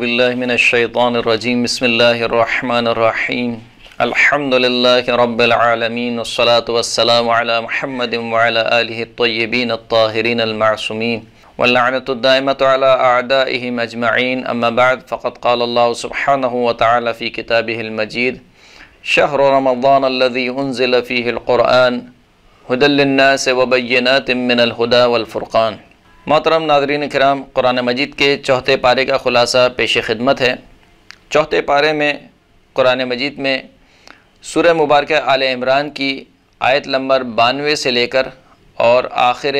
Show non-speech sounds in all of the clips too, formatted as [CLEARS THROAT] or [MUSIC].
بالله من الشيطان الرجيم بسم الله الرحمن الرحيم الحمد لله رب العالمين والصلاة والسلام على محمد وعلى آله الطيبين الطاهرين المعصومين واللعنة الدائمة على أعدائهم أجمعين أما بعد فقد قال الله سبحانه وتعالى في كتابه المجيد شهر رمضان الذي أنزل فيه القرآن هدى للناس وبينات من الهدى والفرقان मोहतरम नादरीन कराम कुरान मजीद के चौथे पारे का ख़ुलासा पेश खिदमत है चौथे पारे में कुरान मजीद में सुर मुबारक आल इमरान की आयत नंबर बानवे से लेकर और आखिर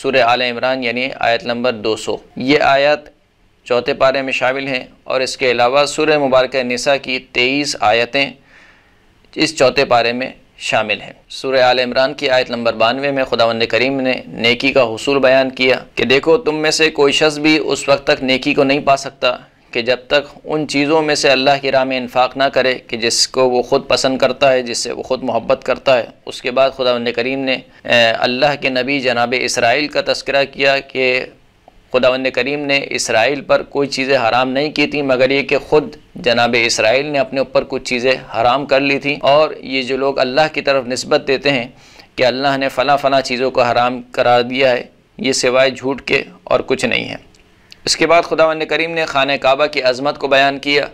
सुर आल इमरान यानी आयत नंबर दो सौ ये आयत चौथे पारे में शामिल हैं और इसके अलावा सुर मुबारक निसा की तेईस आयतें इस चौथे पारे में शामिल हैं सूर्य आल इमरान की आयत नंबर बानवे में खुदावंद करीम ने नेकी का हसूल बयान किया कि देखो तुम में से कोई शख्स भी उस वक्त तक नेकी को नहीं पा सकता कि जब तक उन चीज़ों में से अल्लाह की राह में इन्फाक ना करे कि जिसको वो ख़ुद पसंद करता है जिससे वो ख़ुद मोहब्बत करता है उसके बाद खुदा करीम ने अल्लाह के नबी जनाब इसराइल का तस्करा किया कि खुदावंद करीम ने इसराइल पर कोई चीज़ें हराम नहीं की थी मगर ये कि ख़ुद जनाब इसराइल ने अपने ऊपर कुछ चीज़ें हराम कर ली थी और ये जो लोग अल्लाह की तरफ नस्बत देते हैं कि अल्लाह ने फ़ला फ़ला चीज़ों को हराम करार दिया है ये सिवाय झूठ के और कुछ नहीं है इसके बाद वंद करीम ने खान काबा की अज़मत को बयान किया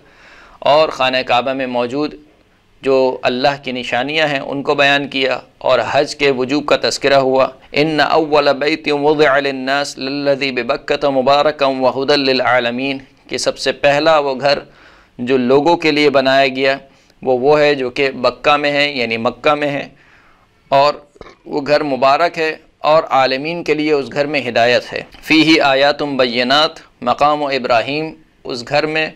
और ख़ान काबा में मौजूद जो अल्लाह की निशानियाँ हैं उनको बयान किया और हज के वजूब का तस्करा हुआ इन अव्वल बैतनासदी मुबारक वहदलमीन कि सबसे पहला वो घर जो लोगों के लिए बनाया गया वो वो है जो कि बक्का में है यानी मक्का में है और वो घर मुबारक है और आलमीन के लिए उस घर में हिदायत है फ़ी ही आयातम बैनात मकाम इब्राहिम उस घर में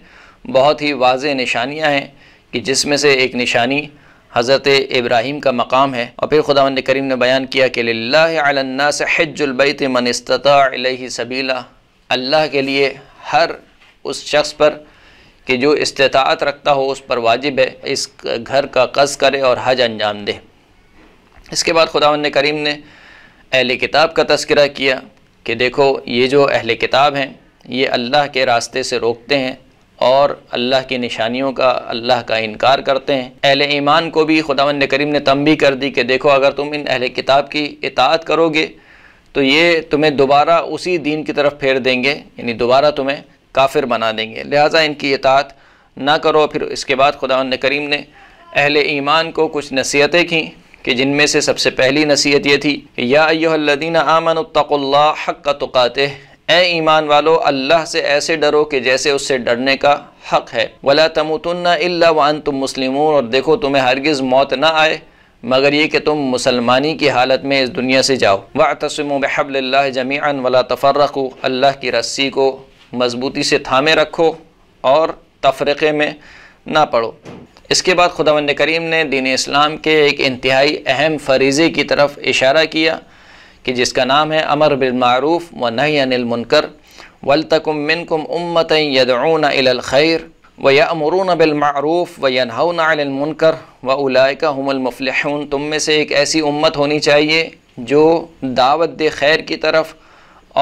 बहुत ही वाज निशानियाँ हैं कि जिसमें से एक निशानी हज़रत इब्राहीम का मकाम है और फिर खुदा करीम ने बयान किया कि लाला से हजुलबैत मनस्ता सबीला अल्लाह के लिए हर उस शख्स पर कि जो इस्तात रखता हो उस पर वाजिब है इस घर का कर्ज़ करे और हज अंजाम दे इसके बाद खुदा करीम ने अहल किताब का तस्करा किया कि देखो ये जो अहल किताब हैं ये अल्लाह के रास्ते से रोकते हैं और अल्लाह की निशानियों का अल्लाह का इनकार करते हैं अहल ईमान को भी खुदांद करीम ने तंबी कर दी कि देखो अगर तुम इन अहल किताब की इतात करोगे तो ये तुम्हें दोबारा उसी दीन की तरफ फेर देंगे यानी दोबारा तुम्हें काफिर बना देंगे लिहाजा इनकी इतात ना करो फिर इसके बाद ख़ुदांद करीम ने अहल ईमान को कुछ नसीहतें की कि जिनमें से सबसे पहली नसीहत ये थी कि या आमन तक़ल्ला हक़ तुकाते ए ईमान वालो अल्लाह से ऐसे डरो कि जैसे उससे डरने का हक है वला तमतुन्ना इल्ला तुम मुस्लिम और देखो तुम्हें हरगिज़ मौत ना आए मगर ये कि तुम मुसलमानी की हालत में इस दुनिया से जाओ व तस्म जमीअन जमीन वला तफ़रको अल्लाह की रस्सी को मजबूती से थामे रखो और तफरक़े में ना पड़ो इसके बाद खुदावंद करीम ने दीन इस्लाम के एक इंतहाई अहम फरीज़े की तरफ इशारा किया कि जिसका नाम है अमर बिलमूफ़ व नही अनिलमनकर वलतकुम मिनकुम उम्मत यदून खैर व यमरून बिलमूफ़ व यनहौन अनिलमनकर व उलायका हमलमफल तुम में से एक ऐसी उम्मत होनी चाहिए जो दावत दे खैर की तरफ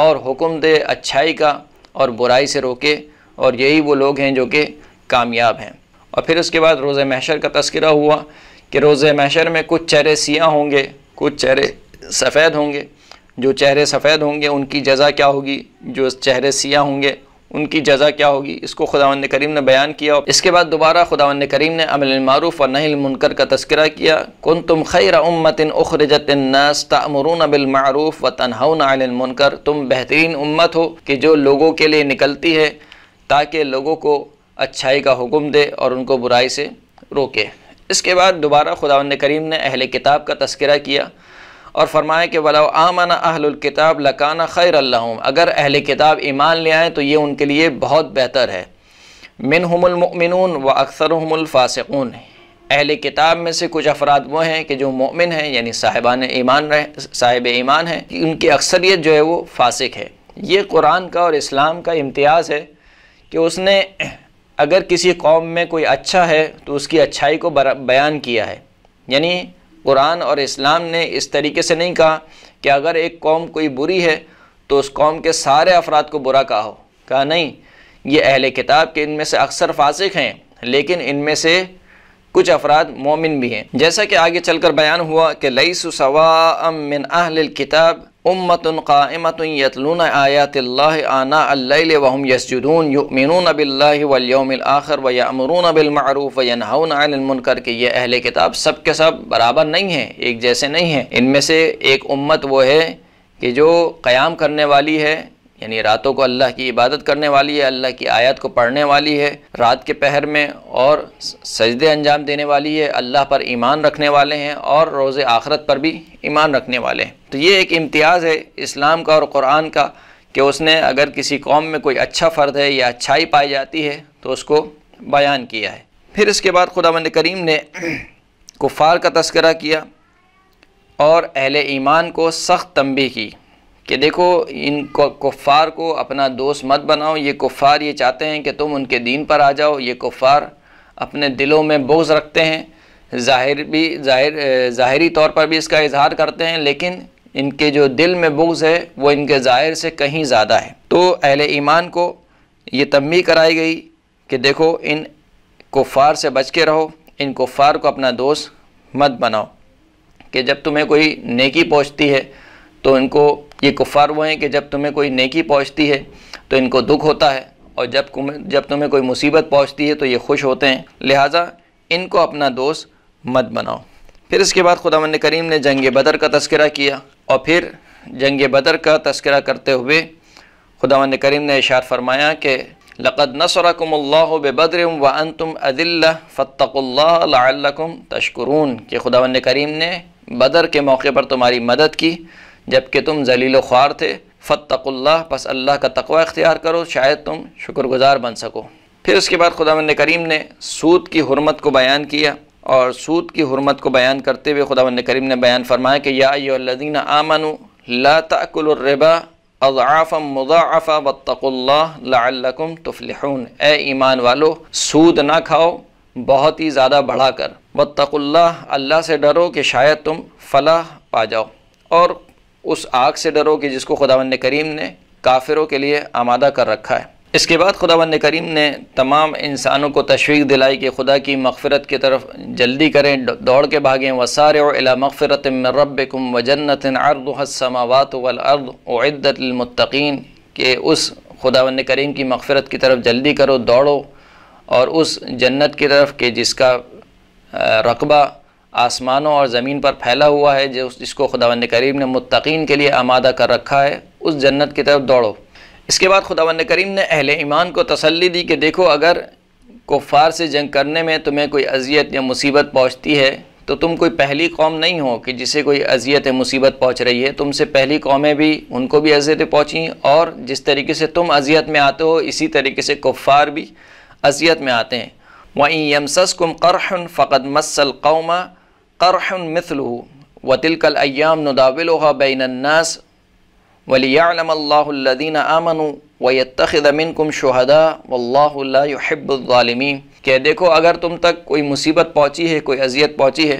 और हुक्म दे अच्छाई का और बुराई से रोके और यही वो लोग हैं जो कि कामयाब हैं और फिर उसके बाद रोज़ महशर का तस्करा हुआ कि रोज़ महशर में कुछ चेहरे सियाह होंगे कुछ चेहरे सफ़ेद होंगे जो चेहरे सफ़ेद होंगे उनकी जजा क्या होगी जो चेहरे सियाह होंगे उनकी जजा क्या होगी इसको खुदावंद करीम ने बयान किया इसके बाद दोबारा खुदावंद करीम ने अमलमारूफ़ और नहलमनकर का तस्करा किया कन तुम खैर उम्मतिन नस तमरून बिलमूफ़ व तनहन आलमनकर तुम बेहतरीन उम्मत हो कि जो लोगों के लिए निकलती है ताकि लोगों को अच्छाई का हुक्म दे और उनको बुराई से रोके इसके बाद दोबारा खुदा करीम ने अहल किताब का तस्करा किया और फरमाए कि वला आमाना अहल किताब लकाना खैर अल्लाम अगर अहल किताब ईमान ले आएँ तो ये उनके लिए बहुत बेहतर है मिन हमलमिन व अक्सर हमलफासकून अहल किताब में से कुछ अफराद वो हैं कि जो मोमिन हैं यानी साहिबान ईमान रहे साहिब ईमान हैं उनकी अक्सरियत जो है वो फासिक है ये कुरान का और इस्लाम का इम्तियाज़ है कि उसने अगर किसी कौम में कोई अच्छा है तो उसकी अच्छाई को बयान किया है यानी कुरान और इस्लाम ने इस तरीके से नहीं कहा कि अगर एक कौम कोई बुरी है तो उस कौम के सारे अफराद को बुरा कहा हो कहा नहीं ये अहल किताब के इनमें से अक्सर फासिक हैं लेकिन इनमें से कुछ अफराद मोमिन भी हैं जैसा कि आगे चलकर बयान हुआ कि लई सवा अहल किताब उम्मतन कामतन यतलून आयात आना वहम यसजून युमिन बिल्लाखर व यामरून बिलमरूफ़ के ये अहल किताब सब के सब बराबर नहीं हैं एक जैसे नहीं हैं इनमें से एक उम्मत वो है कि जो क़याम करने वाली है यानी रातों को अल्लाह की इबादत करने वाली है अल्लाह की आयत को पढ़ने वाली है रात के पहर में और सजदे अंजाम देने वाली है अल्लाह पर ईमान रखने वाले हैं और रोज़ आखरत पर भी ईमान रखने वाले हैं तो ये एक इम्तियाज़ है इस्लाम का और क़ुरान का कि उसने अगर किसी कौम में कोई अच्छा फ़र्द है या अच्छाई पाई जाती है तो उसको बयान किया है फिर इसके बाद खुदा मंद करीम ने [CLEARS THROAT] कुफ़ार का तस्करा किया और अहल ईमान को सख्त तंबी की कि देखो इन कुफ़ार को अपना दोस्त मत बनाओ ये कुफ़ार ये चाहते हैं कि तुम उनके दीन पर आ जाओ ये कुफ़ार अपने दिलों में बोझ रखते हैं ज़ाहिर भी ज़ाहिर ज़ाहरी तौर पर भी इसका इजहार करते हैं लेकिन इनके जो दिल में बोझ है वो इनके ज़ाहिर से कहीं ज़्यादा है तो अहले ईमान को ये तमी कराई गई कि देखो इन कुफ़ार से बच के रहो इन कुफ़ार को अपना दोस्त मत बनाओ कि जब तुम्हें कोई नेकी पहुँचती है तो इनको ये कुफ़ार वो हैं कि जब तुम्हें कोई नेकी पहुँचती है तो इनको दुख होता है और जब जब तुम्हें कोई मुसीबत पहुँचती है तो ये खुश होते हैं लिहाजा इनको अपना दोस्त मत बनाओ फिर इसके बाद खुदा मन करीम ने जंग बदर का तस्करा किया और फिर जंग बदर का तस्करा करते हुए खुदा मन करीम ने इशार फरमाया कि लक़द बदर बद्र वन तुम अदिल्ला फ़तकुल्लाकुम तशकरून के खुदा करीम ने बदर के मौके पर तुम्हारी मदद की जबकि तुम जलील ख्वार थे फ़तकुल्ला बस अल्लाह का तकवा अख्तियार करो शायद तुम शुक्रगुजार बन सको फिर उसके बाद खुदा करीम ने सूद की हरमत को बयान किया और सूद की हरमत को बयान करते हुए खुदा करीम ने बयान फरमाया कि यादीन आमनु ला तकुलरबा अज़ाफ़ मुज़ाफ़ा वतकुल्लाकुम तुफलहून ए ईमान वालो सूद ना खाओ बहुत ही ज़्यादा बढ़ा कर वतकुल्ला अल्लाह से डरो कि शायद तुम फलाह पा जाओ और उस आग से डरो कि जिसको खुदावंद करीम ने काफिरों के लिए आमादा कर रखा है इसके बाद खुदावंद करीम ने तमाम इंसानों को तशवीक दिलाई कि खुदा की मफफ़रत की तरफ जल्दी करें दौड़ के भागें और अला मगफ़रत रबकुम व जन्नत अर्दसमावत वलअर्दतमतकीन के उस खुदावंद करीम की मफफ़रत की तरफ जल्दी करो दौड़ो और उस जन्नत की तरफ के जिसका रकबा आसमानों और ज़मीन पर फैला हुआ है जो जिसको खुदावंद करीम ने मुतकीन के लिए आमादा कर रखा है उस जन्नत की तरफ दौड़ो इसके बाद खुदावंद करीम ने अहल ईमान को तसली दी कि देखो अगर कुफ़ार से जंग करने में तुम्हें कोई अजियत या मुसीबत पहुँचती है तो तुम कोई पहली कौम नहीं हो कि जिसे कोई अजियत या मुसीबत पहुँच रही है तुमसे पहली कौमें भी उनको भी अजियतें पहुँची और जिस तरीके से तुम अजियत में आते हो इसी तरीके से कुफ़ार भी अजियत में आते हैं वहीं यमसस कुम क़रहन फ़कत मसल कौमा करहन मिसल व तिलकल अयाम नदाविल बैनन्नास वलियालमल्लादीन आमन वयतमिनकुम शहदा वल्लाहब्बालमी कह देखो अगर तुम तक कोई मुसीबत पहुँची है कोई अजियत पहुँची है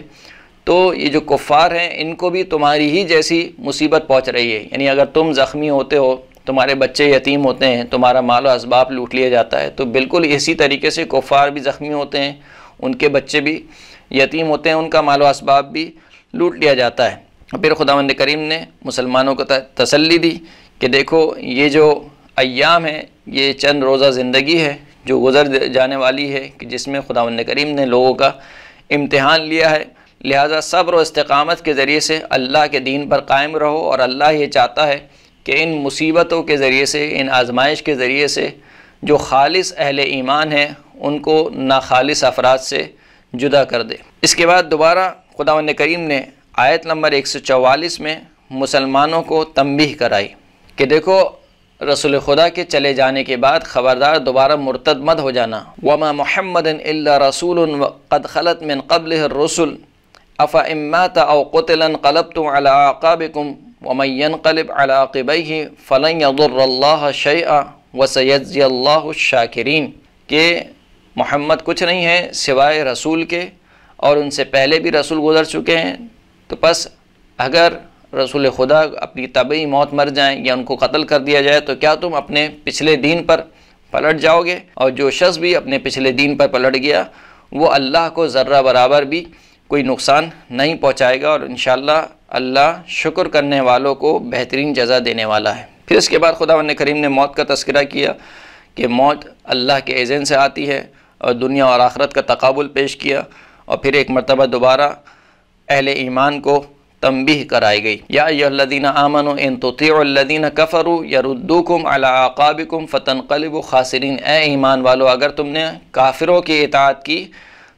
तो ये जो कुफ़ार हैं इनको भी तुम्हारी ही जैसी मुसीबत पहुँच रही है यानी अगर तुम ज़ख्मी होते हो तुम्हारे बच्चे यतीम होते हैं तुम्हारा मालो इसबाब लूट लिया जाता है तो बिल्कुल इसी तरीके से कुफ़ार भी ज़ख्मी होते हैं उनके बच्चे भी यतीम होते हैं उनका मालो असबाब भी लूट लिया जाता है फिर खुदावंद करीम ने मुसलमानों को तसल्ली दी कि देखो ये जो अयाम है ये चंद रोज़ा ज़िंदगी है जो गुज़र जाने वाली है कि जिसमें खुदावंद करीम ने लोगों का इम्तहान लिया है लिहाजा सब्र और इस्तकामत के ज़रिए से अल्लाह के दीन पर कायम रहो और अल्लाह ये चाहता है कि इन मुसीबतों के ज़रिए से इन आजमाइश के ज़रिए से जो खालिस अहल ईमान हैं उनको ना खालिस अफराद से जुदा कर दे इसके बाद दोबारा खुदा करीम ने आयत नंबर 144 में मुसलमानों को तंबीह कराई कि देखो रसूल खुदा के चले जाने के बाद ख़बरदार दोबारा मुर्तद मत हो जाना वमा महमद रसूल कद खलत मिन कबल रसुल अफ़ा इमत अवतलन कलब तुम अलाकबिकुम वमैन कलब अलाकबई फ़लैदुल्ला शया व सैद्ल शाकिरीन के मोहम्मद कुछ नहीं है सिवाय रसूल के और उनसे पहले भी रसूल गुजर चुके हैं तो बस अगर रसूल खुदा अपनी तबी मौत मर जाएं या उनको कत्ल कर दिया जाए तो क्या तुम अपने पिछले दिन पर पलट जाओगे और जो शख्स भी अपने पिछले दिन पर पलट गया वो अल्लाह को ज़र्रा बराबर भी कोई नुकसान नहीं पहुँचाएगा और इन अल्लाह शुक्र करने वालों को बेहतरीन जजा देने वाला है फिर इसके बाद खुदा करीम ने मौत का तस्करा किया कि मौत अल्लाह के एजेंट से आती है और दुनिया और आखरत का तकबुल पेश किया और फिर एक मरतबा दोबारा अहल ईमान को तंबीह कराई गई या यादीन आमन इन तोतीदीन कफ़रू यरुद्दूकुम अलाकाबिकुम क़लब खासरीन ए ईमान वालो अगर तुमने काफिरों की इतात की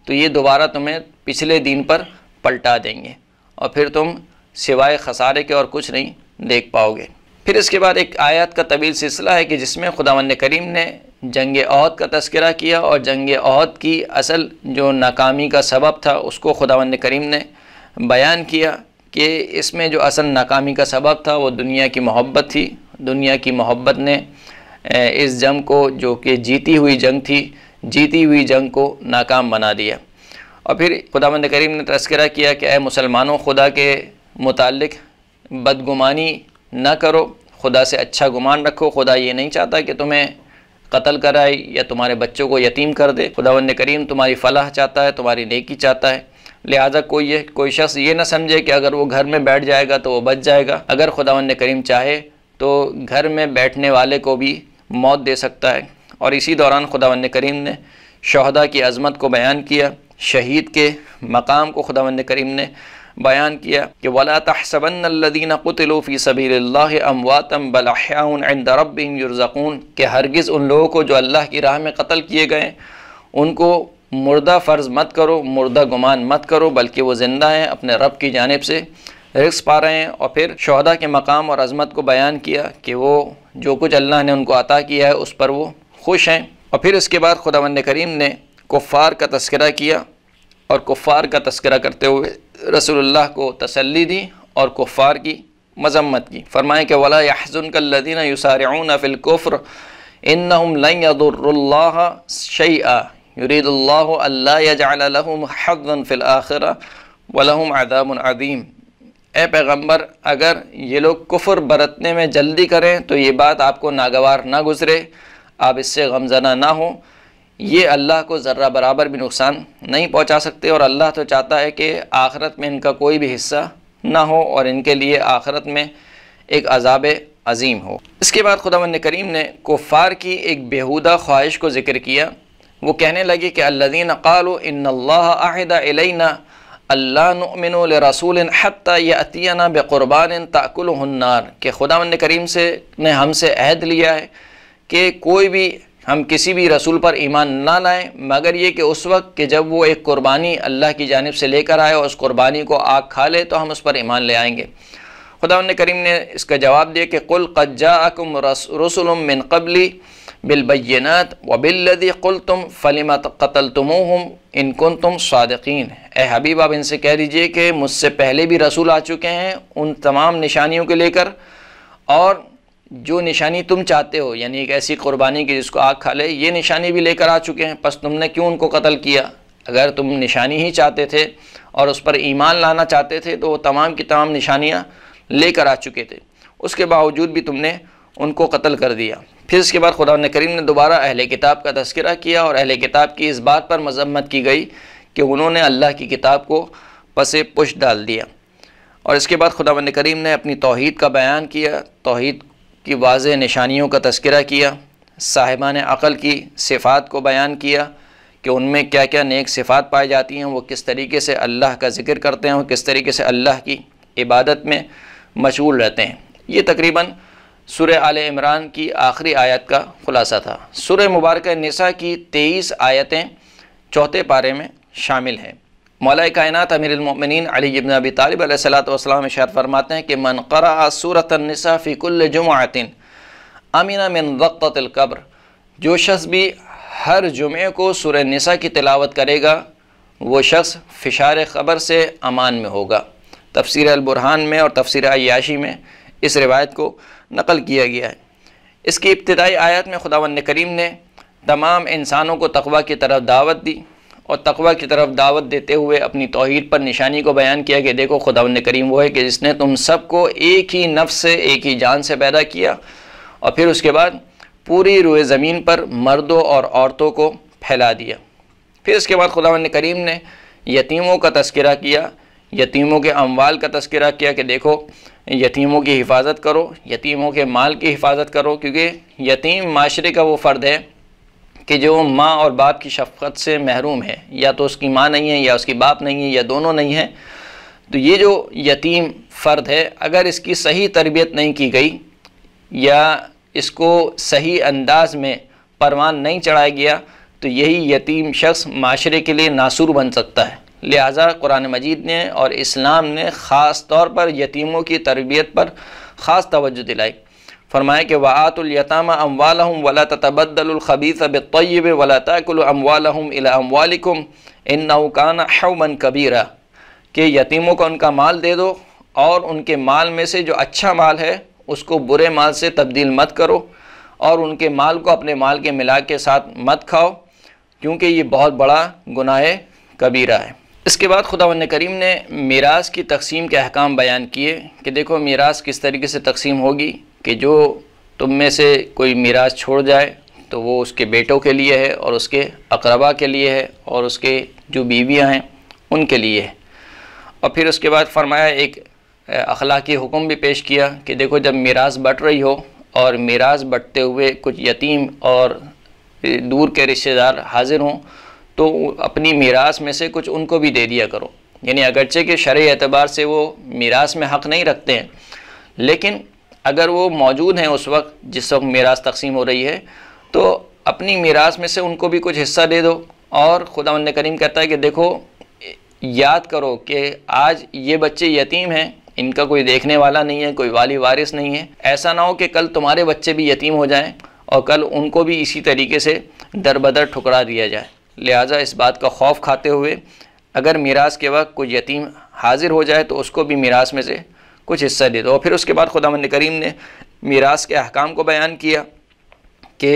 तो ये दोबारा तुम्हें पिछले दिन पर पलटा देंगे और फिर तुम सिवाय खसारे के और कुछ नहीं देख पाओगे फिर इसके बाद एक आयत का तवील सिलसिला है कि जिसमें खुदा करीम ने जंग अहद का तस्करा किया और जंग अहद की असल जो नाकामी का सबब था उसको खुदावंद करीम ने बयान किया कि इसमें जो असल नाकामी का सबब था वो दुनिया की मोहब्बत थी दुनिया की मोहब्बत ने इस जंग को जो कि जीती हुई जंग थी जीती हुई जंग को नाकाम बना दिया और फिर खुदावंद करीम ने तस्करा किया कि अ मुसलमानों खुदा के मुतक बदगुमानी न करो खुदा से अच्छा गुमान रखो खुदा ये नहीं चाहता कि तुम्हें कत्ल कराए या तुम्हारे बच्चों को यतीम कर दे खुदावंद करीम तुम्हारी फलाह चाहता है तुम्हारी नेकी चाहता है लिहाजा कोई ये कोई शख्स ये ना समझे कि अगर वो घर में बैठ जाएगा तो वो बच जाएगा अगर खुदावंद करीम चाहे तो घर में बैठने वाले को भी मौत दे सकता है और इसी दौरान खुदावंद करीम ने शहदा की अज़मत को बयान किया शहीद के मकाम को खुदावंद करीम ने बयान किया कि वला तहसबनदीन कुतलूफ़ी सबील अमवातम बलाउन रबिन के हरगिज़ उन लोगों को जो अल्लाह की राह में कत्ल किए गए उनको मुर्दा फ़र्ज़ मत करो मुर्दा गुमान मत करो बल्कि वो ज़िंदा हैं अपने रब की जानब से रिक्स पा रहे हैं और फिर शहदा के मकाम और अजमत को बयान किया कि वो जो कुछ अल्लाह ने उनको अता किया है उस पर वो खुश हैं और फिर इसके बाद खुदावंद करीम ने कुफ़ार का तस्करा किया और कुफ़ार का तस्करा करते हुए रसोल्ला को तसली दी और कुफ़ार की मजम्मत की फरमाएँ के वला यहजन कल्लिन युसारऊन फ़िलकुफ़्र इन लदुल्ला शई युरीदल्लाजम फ़िल आखिर वलहम आदाम ए पैगम्बर अगर ये लोग कुफ़र बरतने में जल्दी करें तो ये बात आपको नागवार ना गुज़रे आप इससे गमजना ना हों ये अल्लाह को ज़र्रा बराबर भी नुकसान नहीं पहुंचा सकते और अल्लाह तो चाहता है कि आखरत में इनका कोई भी हिस्सा ना हो और इनके लिए आखरत में एक अजाब अजीम हो इसके बाद ख़ुदा करीम ने कुफ़ार की एक बेहूदा ख्वाहिश को ज़िक्र किया वो कहने लगे कि अल्लादीन कालो इन्दा अल्लामिन रसूल हतियाना बेबान ताकुल हन्नार के खुदावन करीम से ने हमसे अहद लिया है कि कोई भी हम किसी भी रसूल पर ईमान ना लाएं मगर ये कि उस वक्त कि जब वो एक कुर्बानी अल्लाह की जानब से लेकर आए और उस कुर्बानी को आग खा ले तो हम उस पर ईमान ले आएंगे खुदा करीम ने इसका जवाब दिया कि कुल कज्जाकुम रसुलम मिन कबली बिलबैनत वबिल्लदी कुल तुम फ़लिमत कतल तुम इनकुन तुम सादकिन ए हबीब आप इनसे कह दीजिए कि मुझसे पहले भी रसूल आ चुके हैं उन तमाम निशानियों को लेकर और जो निशानी तुम चाहते हो यानी एक ऐसी कुर्बानी की जिसको आग खा ले ये निशानी भी लेकर आ चुके हैं बस तुमने क्यों उनको कत्ल किया अगर तुम निशानी ही चाहते थे और उस पर ईमान लाना चाहते थे तो वो तमाम की तमाम निशानियाँ लेकर आ चुके थे उसके बावजूद भी तुमने उनको कत्ल कर दिया फिर इसके बाद खुदा करीम ने दोबारा अहल किताब का तस्करा किया और अहल किताब की इस बात पर मजम्मत की गई कि उन्होंने अल्लाह की किताब को पसे पुश डाल दिया और इसके बाद खुदा करीम ने अपनी तोहद का बयान किया तोहद की वाज निशानियों का तस्करा किया साहिबान अक़ल की सिफ़ात को बयान किया कि उनमें क्या क्या नेक सिफ़ात पाई जाती हैं वो किस तरीके से अल्लाह का ज़िक्र करते हैं और किस तरीके से अल्लाह की इबादत में मशगूल रहते हैं ये तकरीबन सुर आल इमरान की आखिरी आयत का ख़ुलासा था सुर मुबारक नसा की तेईस आयतें चौथे पारे में शामिल हैं मौला कायनत अमीरमिन इब्न अबी तालिब सलाम शार फरमाते हैं कि मन करा सूरतनसा फ़िकुल जुमातिन अमीना मिन रक़तलकब्र जो शख्स भी हर जुमे को सुर नसा की तिलावत करेगा वो शख्स फ़िशार ख़बर से अमान में होगा तफसर अलबुरहान में और तफसर याशी में इस रिवायत को नकल किया गया है इसकी इब्तदाई आयत में खुदा करीम ने तमाम इंसानों को तकवा की तरफ दावत दी और तकवा की तरफ दावत देते हुए अपनी तोहहीद पर निशानी को बयान किया कि देखो खुदा करीम वो है कि जिसने तुम सबको एक ही नफ़ से एक ही जान से पैदा किया और फिर उसके बाद पूरी रुए ज़मीन पर मर्दों और औरतों को फैला दिया फिर इसके बाद खुदा करीम ने यतीमों का तस्करा किया यतीमों के अमवाल का तस्करा किया कि देखो यतीमों की हिफाजत करो यतीमों के माल की हिफाजत करो क्योंकि यतीम माशरे का वो फ़र्द है कि जो माँ और बाप की शफ़त से महरूम है या तो उसकी माँ नहीं है या उसकी बाप नहीं है या दोनों नहीं हैं तो ये जो यतीम फ़र्द है अगर इसकी सही तरबियत नहीं की गई या इसको सही अंदाज में परवान नहीं चढ़ाया गया तो यही यतीम शख्स माशरे के लिए नासूर बन सकता है लिहाजा कुरान मजीद ने और इस्लाम ने ख़ास तौर पर यतीमों की तरबियत पर ख़ास तवज्जो दिलाई फरमाया कि वातुलयतामा अमवाल वला तबदलखबीस बतयब वला तकल अमवाल अमवालकुम इन नौकान हौमन कबीरा के यतीमों को उनका माल दे दो और उनके माल में से जो अच्छा माल है उसको बुरे माल से तब्दील मत करो और उनके माल को अपने माल के मिला के साथ मत खाओ क्योंकि ये बहुत बड़ा गुनाह कबीरा है इसके बाद खुदा करीम ने मीरास की तकसीम के अहकाम बयान किए कि देखो मीरास किस तरीके से तकसीम होगी कि जो तुम में से कोई मीराज छोड़ जाए तो वो उसके बेटों के लिए है और उसके अकरबा के लिए है और उसके जो बीवियां हैं उनके लिए है और फिर उसके बाद फरमाया एक अखलाकी हुक्म भी पेश किया कि देखो जब मीराज बट रही हो और मीराज बटते हुए कुछ यतीम और दूर के रिश्तेदार हाजिर हों तो अपनी मीरास में से कुछ उनको भी दे दिया करो यानी अगरचे के शर एतबार से वो मीरास में हक़ नहीं रखते हैं लेकिन अगर वो मौजूद हैं उस वक्त जिस वक्त मीरास तकसीम हो रही है तो अपनी मीरास में से उनको भी कुछ हिस्सा दे दो और खुदा करीम कहता है कि देखो याद करो कि आज ये बच्चे यतीम हैं इनका कोई देखने वाला नहीं है कोई वाली वारिस नहीं है ऐसा ना हो कि कल तुम्हारे बच्चे भी यतीम हो जाएं और कल उनको भी इसी तरीके से दर बदर ठुकरा दिया जाए लिहाजा इस बात का खौफ खाते हुए अगर मीरास के वक्त कोई यतीम हाजिर हो जाए तो उसको भी मीरास में से कुछ हिस्सा दे दो और फिर उसके बाद खुदा मंद करीम ने मीरास के अहकाम को बयान किया कि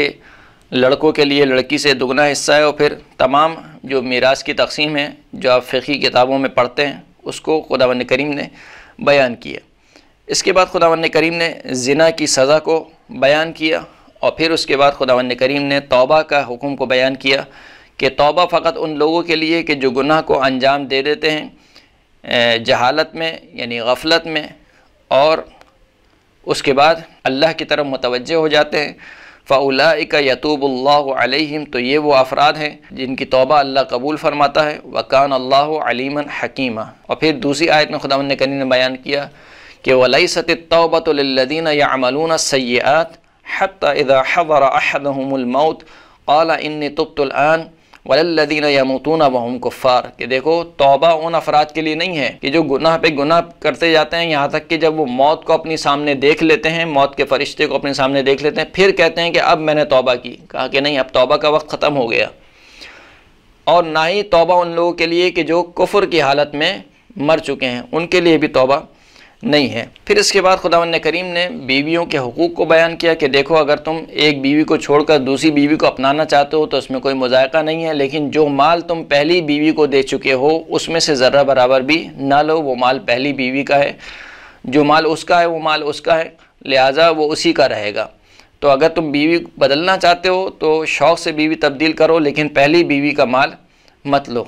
लड़कों के लिए लड़की से दुगना हिस्सा है और फिर तमाम जो मीरास की तकसीम है जो आप फ़िकी किताबों में पढ़ते हैं उसको खुदा करीम ने बयान किया इसके बाद खुदा करीम ने जिना की सज़ा को बयान किया और फिर उसके बाद खुदा करीम ने तोबा का हुक्म को बयान किया कि तोबा फ़कत उन लोगों के लिए कि जो गुनाह को अंजाम दे देते हैं जहालत में यानी गफलत में और उसके बाद अल्लाह की तरफ मुतवजह हो जाते हैं फ़ाउला का यतूबल्लाम तो ये वो अफराद हैं जिनकी तौबा अल्लाह कबूल फरमाता है वकान अल्लाह अलीमन हकीमा और फिर दूसरी आयत में खुदा करी ने बयान किया कि वलई सत तोबतदीन या अमलून सयात हत इज़ा हज़र अहदहुमुल मौत क़ाला इन्नी तुब्तुल आन वलद्दीन यमतून वहम कुफ़ार कि देखो तोबा उन अफराद के लिए नहीं है कि जो गुनाह पे गुनाह करते जाते हैं यहाँ तक कि जब वो मौत को अपने सामने देख लेते हैं मौत के फरिश्ते को अपने सामने देख लेते हैं फिर कहते हैं कि अब मैंने तोबा की कहा कि नहीं अब तोबा का वक्त ख़त्म हो गया और ना ही तोबा उन लोगों के लिए कि जो कुफर की हालत में मर चुके हैं उनके लिए भी तोबा नहीं है फिर इसके बाद खुदावन करीम ने बीवियों के हकूक़ को बयान किया कि देखो अगर तुम एक बीवी को छोड़कर दूसरी बीवी को अपनाना चाहते हो तो उसमें कोई मुजायका नहीं है लेकिन जो माल तुम पहली बीवी को दे चुके हो उसमें से ज़र्रा बराबर भी ना लो वो माल पहली बीवी का है जो माल उसका है वो माल उसका है लिहाजा वो उसी का रहेगा तो अगर तुम बीवी बदलना चाहते हो तो शौक़ से बीवी तब्दील करो लेकिन पहली बीवी का माल मत लो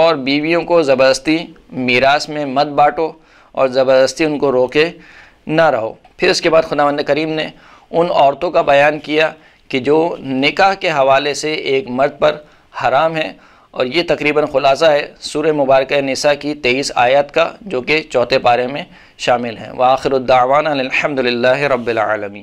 और बीवियों को ज़बरदस्ती मीरास में मत बाँटो और ज़बरदस्ती उनको रोके ना रहो फिर उसके बाद खुदावंद करीम ने उन औरतों का बयान किया कि जो निकाह के हवाले से एक मर्द पर हराम है और ये तकरीबन ख़ुलासा है सूर्य मुबारक नसा की तेईस आयत का जो कि चौथे पारे में शामिल है वाखिरदावान अलहमदिल्ला रबालमी